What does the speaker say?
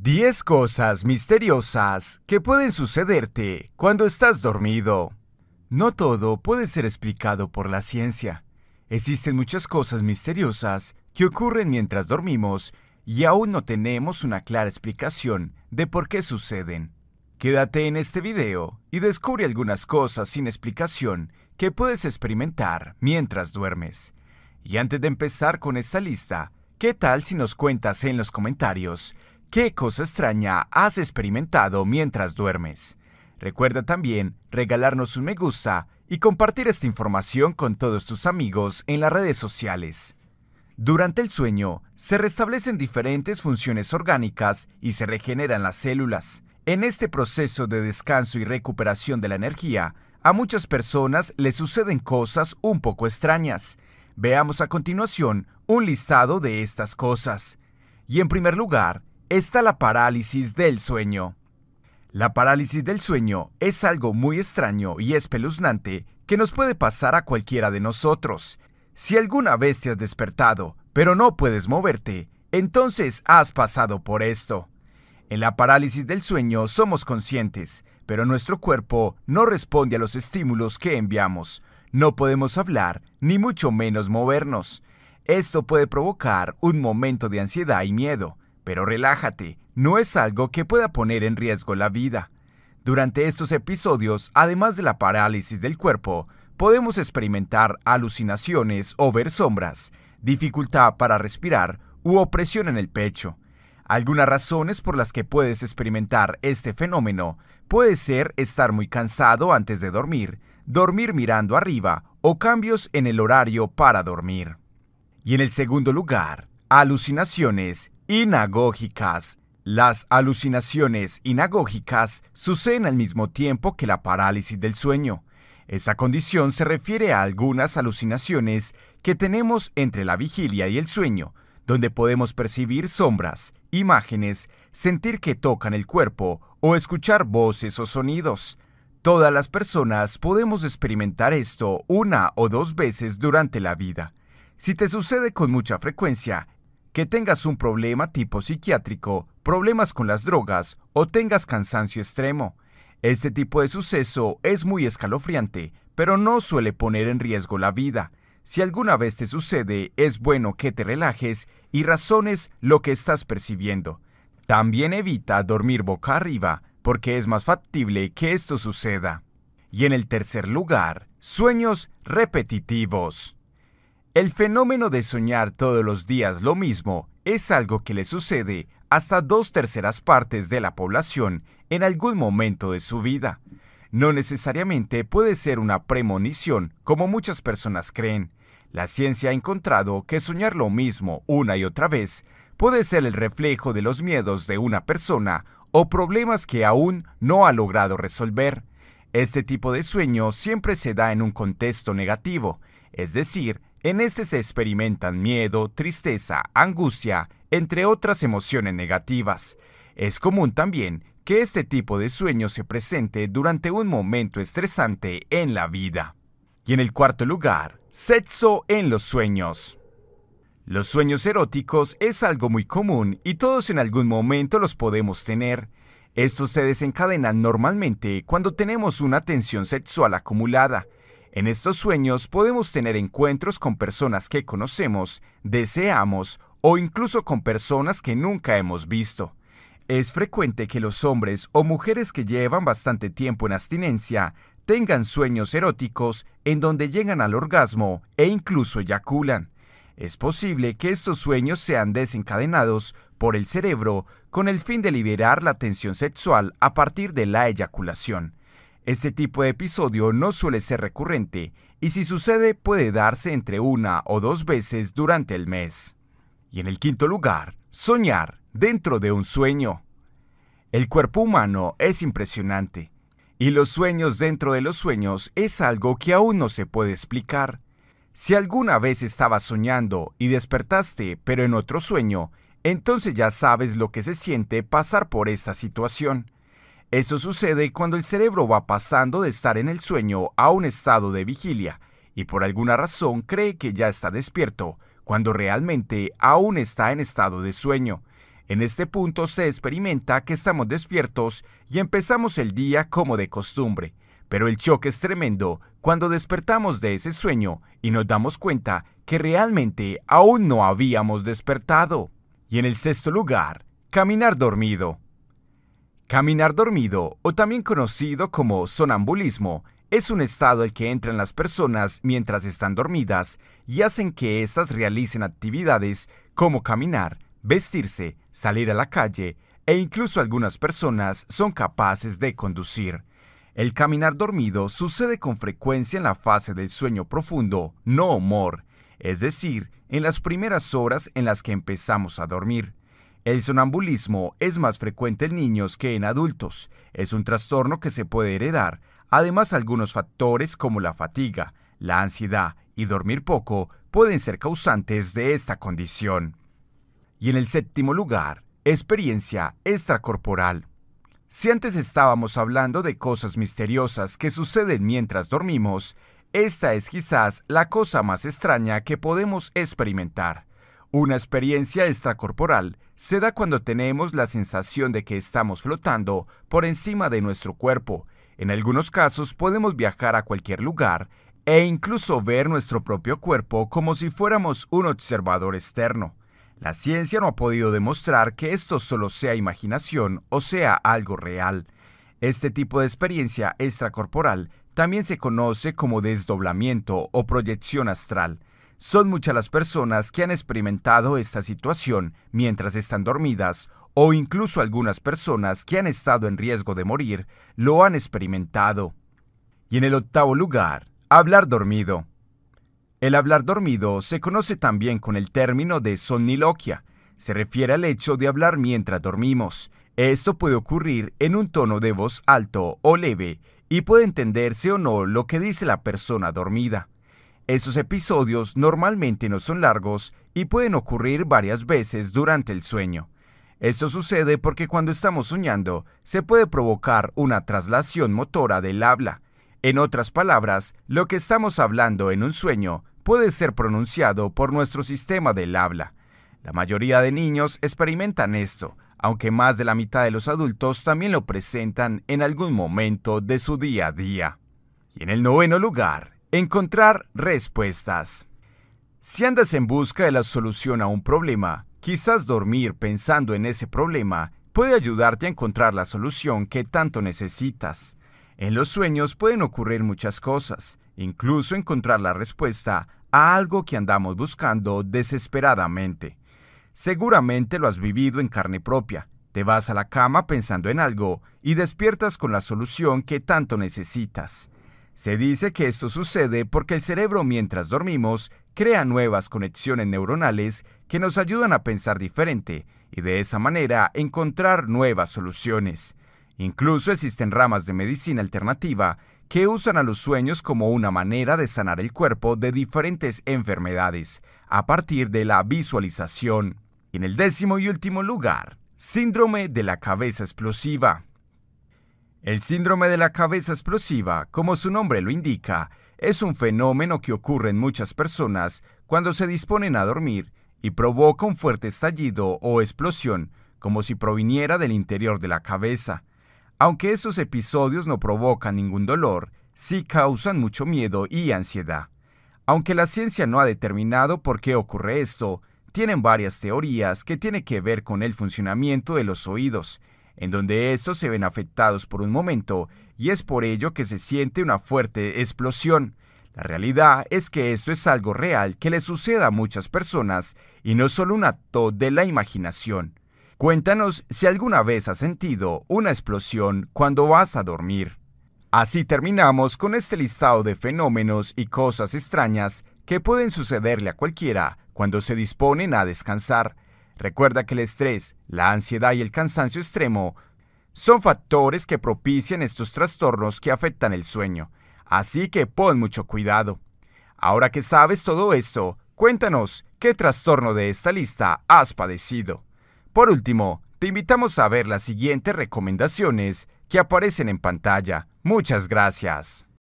10 cosas misteriosas que pueden sucederte cuando estás dormido. No todo puede ser explicado por la ciencia. Existen muchas cosas misteriosas que ocurren mientras dormimos y aún no tenemos una clara explicación de por qué suceden. Quédate en este video y descubre algunas cosas sin explicación que puedes experimentar mientras duermes. Y antes de empezar con esta lista, ¿qué tal si nos cuentas en los comentarios ¿Qué cosa extraña has experimentado mientras duermes? Recuerda también regalarnos un me gusta y compartir esta información con todos tus amigos en las redes sociales. Durante el sueño, se restablecen diferentes funciones orgánicas y se regeneran las células. En este proceso de descanso y recuperación de la energía, a muchas personas les suceden cosas un poco extrañas. Veamos a continuación un listado de estas cosas. Y en primer lugar, está la parálisis del sueño. La parálisis del sueño es algo muy extraño y espeluznante que nos puede pasar a cualquiera de nosotros. Si alguna vez te has despertado, pero no puedes moverte, entonces has pasado por esto. En la parálisis del sueño somos conscientes, pero nuestro cuerpo no responde a los estímulos que enviamos. No podemos hablar, ni mucho menos movernos. Esto puede provocar un momento de ansiedad y miedo, pero relájate, no es algo que pueda poner en riesgo la vida. Durante estos episodios, además de la parálisis del cuerpo, podemos experimentar alucinaciones o ver sombras, dificultad para respirar u opresión en el pecho. Algunas razones por las que puedes experimentar este fenómeno puede ser estar muy cansado antes de dormir, dormir mirando arriba o cambios en el horario para dormir. Y en el segundo lugar, alucinaciones inagógicas. Las alucinaciones inagógicas suceden al mismo tiempo que la parálisis del sueño. esa condición se refiere a algunas alucinaciones que tenemos entre la vigilia y el sueño, donde podemos percibir sombras, imágenes, sentir que tocan el cuerpo o escuchar voces o sonidos. Todas las personas podemos experimentar esto una o dos veces durante la vida. Si te sucede con mucha frecuencia, que tengas un problema tipo psiquiátrico, problemas con las drogas o tengas cansancio extremo. Este tipo de suceso es muy escalofriante, pero no suele poner en riesgo la vida. Si alguna vez te sucede, es bueno que te relajes y razones lo que estás percibiendo. También evita dormir boca arriba, porque es más factible que esto suceda. Y en el tercer lugar, sueños repetitivos. El fenómeno de soñar todos los días lo mismo es algo que le sucede hasta dos terceras partes de la población en algún momento de su vida. No necesariamente puede ser una premonición como muchas personas creen. La ciencia ha encontrado que soñar lo mismo una y otra vez puede ser el reflejo de los miedos de una persona o problemas que aún no ha logrado resolver. Este tipo de sueño siempre se da en un contexto negativo, es decir, en este se experimentan miedo, tristeza, angustia, entre otras emociones negativas. Es común también que este tipo de sueño se presente durante un momento estresante en la vida. Y en el cuarto lugar, sexo en los sueños. Los sueños eróticos es algo muy común y todos en algún momento los podemos tener. Estos se desencadenan normalmente cuando tenemos una tensión sexual acumulada, en estos sueños podemos tener encuentros con personas que conocemos, deseamos o incluso con personas que nunca hemos visto. Es frecuente que los hombres o mujeres que llevan bastante tiempo en abstinencia tengan sueños eróticos en donde llegan al orgasmo e incluso eyaculan. Es posible que estos sueños sean desencadenados por el cerebro con el fin de liberar la tensión sexual a partir de la eyaculación. Este tipo de episodio no suele ser recurrente y si sucede puede darse entre una o dos veces durante el mes. Y en el quinto lugar, soñar dentro de un sueño. El cuerpo humano es impresionante y los sueños dentro de los sueños es algo que aún no se puede explicar. Si alguna vez estabas soñando y despertaste pero en otro sueño, entonces ya sabes lo que se siente pasar por esta situación. Eso sucede cuando el cerebro va pasando de estar en el sueño a un estado de vigilia y por alguna razón cree que ya está despierto, cuando realmente aún está en estado de sueño. En este punto se experimenta que estamos despiertos y empezamos el día como de costumbre, pero el choque es tremendo cuando despertamos de ese sueño y nos damos cuenta que realmente aún no habíamos despertado. Y en el sexto lugar, caminar dormido. Caminar dormido, o también conocido como sonambulismo, es un estado al que entran las personas mientras están dormidas y hacen que éstas realicen actividades como caminar, vestirse, salir a la calle e incluso algunas personas son capaces de conducir. El caminar dormido sucede con frecuencia en la fase del sueño profundo, no humor, es decir, en las primeras horas en las que empezamos a dormir. El sonambulismo es más frecuente en niños que en adultos. Es un trastorno que se puede heredar. Además, algunos factores como la fatiga, la ansiedad y dormir poco pueden ser causantes de esta condición. Y en el séptimo lugar, experiencia extracorporal. Si antes estábamos hablando de cosas misteriosas que suceden mientras dormimos, esta es quizás la cosa más extraña que podemos experimentar. Una experiencia extracorporal se da cuando tenemos la sensación de que estamos flotando por encima de nuestro cuerpo. En algunos casos podemos viajar a cualquier lugar e incluso ver nuestro propio cuerpo como si fuéramos un observador externo. La ciencia no ha podido demostrar que esto solo sea imaginación o sea algo real. Este tipo de experiencia extracorporal también se conoce como desdoblamiento o proyección astral. Son muchas las personas que han experimentado esta situación mientras están dormidas o incluso algunas personas que han estado en riesgo de morir lo han experimentado. Y en el octavo lugar, hablar dormido. El hablar dormido se conoce también con el término de somniloquia. Se refiere al hecho de hablar mientras dormimos. Esto puede ocurrir en un tono de voz alto o leve y puede entenderse o no lo que dice la persona dormida. Estos episodios normalmente no son largos y pueden ocurrir varias veces durante el sueño. Esto sucede porque cuando estamos soñando se puede provocar una traslación motora del habla. En otras palabras, lo que estamos hablando en un sueño puede ser pronunciado por nuestro sistema del habla. La mayoría de niños experimentan esto, aunque más de la mitad de los adultos también lo presentan en algún momento de su día a día. Y en el noveno lugar Encontrar respuestas. Si andas en busca de la solución a un problema, quizás dormir pensando en ese problema puede ayudarte a encontrar la solución que tanto necesitas. En los sueños pueden ocurrir muchas cosas, incluso encontrar la respuesta a algo que andamos buscando desesperadamente. Seguramente lo has vivido en carne propia. Te vas a la cama pensando en algo y despiertas con la solución que tanto necesitas. Se dice que esto sucede porque el cerebro mientras dormimos crea nuevas conexiones neuronales que nos ayudan a pensar diferente y de esa manera encontrar nuevas soluciones. Incluso existen ramas de medicina alternativa que usan a los sueños como una manera de sanar el cuerpo de diferentes enfermedades, a partir de la visualización. En el décimo y último lugar, síndrome de la cabeza explosiva. El síndrome de la cabeza explosiva, como su nombre lo indica, es un fenómeno que ocurre en muchas personas cuando se disponen a dormir y provoca un fuerte estallido o explosión, como si proviniera del interior de la cabeza. Aunque estos episodios no provocan ningún dolor, sí causan mucho miedo y ansiedad. Aunque la ciencia no ha determinado por qué ocurre esto, tienen varias teorías que tienen que ver con el funcionamiento de los oídos, en donde estos se ven afectados por un momento y es por ello que se siente una fuerte explosión. La realidad es que esto es algo real que le sucede a muchas personas y no solo un acto de la imaginación. Cuéntanos si alguna vez has sentido una explosión cuando vas a dormir. Así terminamos con este listado de fenómenos y cosas extrañas que pueden sucederle a cualquiera cuando se disponen a descansar. Recuerda que el estrés, la ansiedad y el cansancio extremo son factores que propician estos trastornos que afectan el sueño, así que pon mucho cuidado. Ahora que sabes todo esto, cuéntanos qué trastorno de esta lista has padecido. Por último, te invitamos a ver las siguientes recomendaciones que aparecen en pantalla. Muchas gracias.